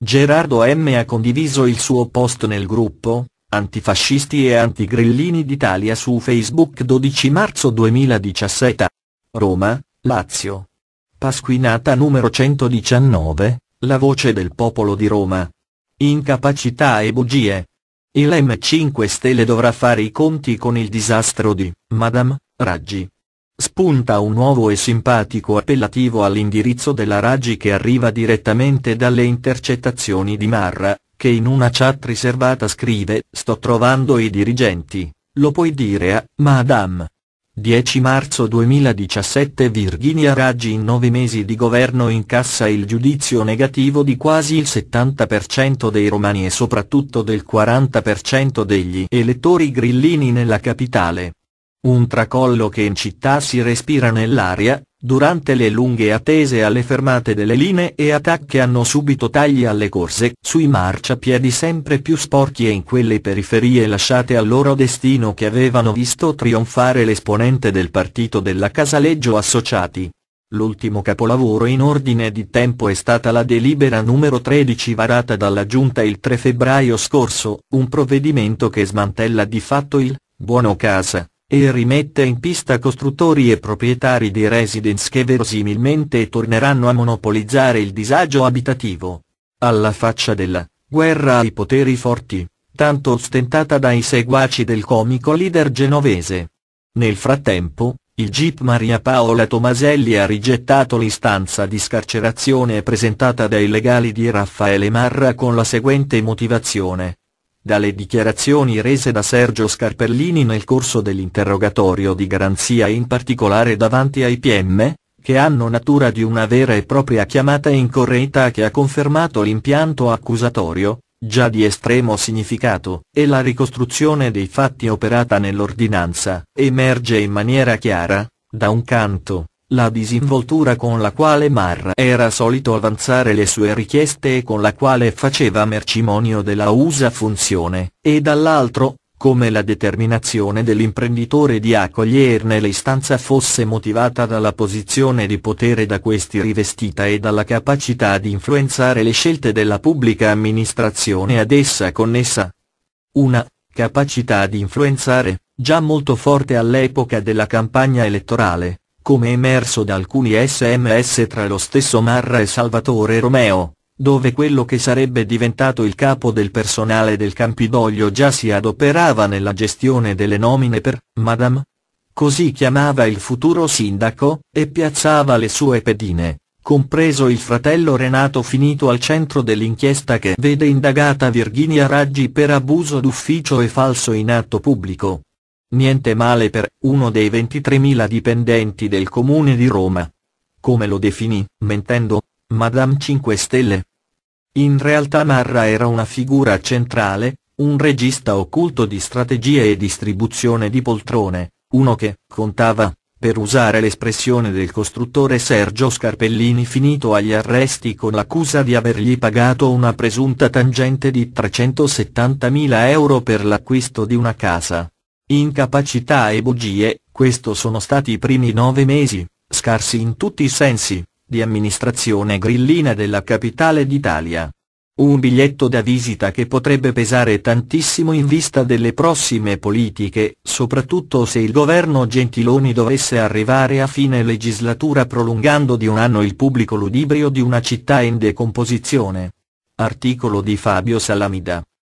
Gerardo M. ha condiviso il suo post nel gruppo, Antifascisti e Antigrillini d'Italia su Facebook 12 marzo 2017. Roma, Lazio. Pasquinata numero 119, la voce del popolo di Roma. Incapacità e bugie. Il M5 Stelle dovrà fare i conti con il disastro di Madame Raggi spunta un nuovo e simpatico appellativo all'indirizzo della Raggi che arriva direttamente dalle intercettazioni di Marra, che in una chat riservata scrive «Sto trovando i dirigenti, lo puoi dire a Madame». 10 marzo 2017 Virginia Raggi in nove mesi di governo incassa il giudizio negativo di quasi il 70% dei romani e soprattutto del 40% degli elettori grillini nella capitale. Un tracollo che in città si respira nell'aria, durante le lunghe attese alle fermate delle linee e attacchi hanno subito tagli alle corse sui marciapiedi sempre più sporchi e in quelle periferie lasciate al loro destino che avevano visto trionfare l'esponente del partito della Casaleggio Associati. L'ultimo capolavoro in ordine di tempo è stata la delibera numero 13 varata dalla Giunta il 3 febbraio scorso, un provvedimento che smantella di fatto il «buono casa» e rimette in pista costruttori e proprietari di residence che verosimilmente torneranno a monopolizzare il disagio abitativo. Alla faccia della guerra ai poteri forti, tanto ostentata dai seguaci del comico leader genovese. Nel frattempo, il GIP Maria Paola Tomaselli ha rigettato l'istanza di scarcerazione presentata dai legali di Raffaele Marra con la seguente motivazione, dalle dichiarazioni rese da Sergio Scarpellini nel corso dell'interrogatorio di garanzia e in particolare davanti ai PM, che hanno natura di una vera e propria chiamata incorretta che ha confermato l'impianto accusatorio, già di estremo significato, e la ricostruzione dei fatti operata nell'ordinanza, emerge in maniera chiara, da un canto, la disinvoltura con la quale Marra era solito avanzare le sue richieste e con la quale faceva mercimonio della USA funzione, e dall'altro, come la determinazione dell'imprenditore di accoglierne l'istanza fosse motivata dalla posizione di potere da questi rivestita e dalla capacità di influenzare le scelte della pubblica amministrazione ad essa connessa. Una capacità di influenzare, già molto forte all'epoca della campagna elettorale, come emerso da alcuni sms tra lo stesso Marra e Salvatore Romeo, dove quello che sarebbe diventato il capo del personale del Campidoglio già si adoperava nella gestione delle nomine per Madame. Così chiamava il futuro sindaco, e piazzava le sue pedine, compreso il fratello Renato finito al centro dell'inchiesta che vede indagata Virginia Raggi per abuso d'ufficio e falso in atto pubblico. Niente male per uno dei 23.000 dipendenti del comune di Roma. Come lo definì, mentendo, Madame 5 Stelle? In realtà Marra era una figura centrale, un regista occulto di strategie e distribuzione di poltrone, uno che contava, per usare l'espressione del costruttore Sergio Scarpellini finito agli arresti con l'accusa di avergli pagato una presunta tangente di 370.000 euro per l'acquisto di una casa. Incapacità e bugie, questo sono stati i primi nove mesi, scarsi in tutti i sensi, di amministrazione grillina della capitale d'Italia. Un biglietto da visita che potrebbe pesare tantissimo in vista delle prossime politiche, soprattutto se il governo Gentiloni dovesse arrivare a fine legislatura prolungando di un anno il pubblico ludibrio di una città in decomposizione. Articolo di Fabio Salamida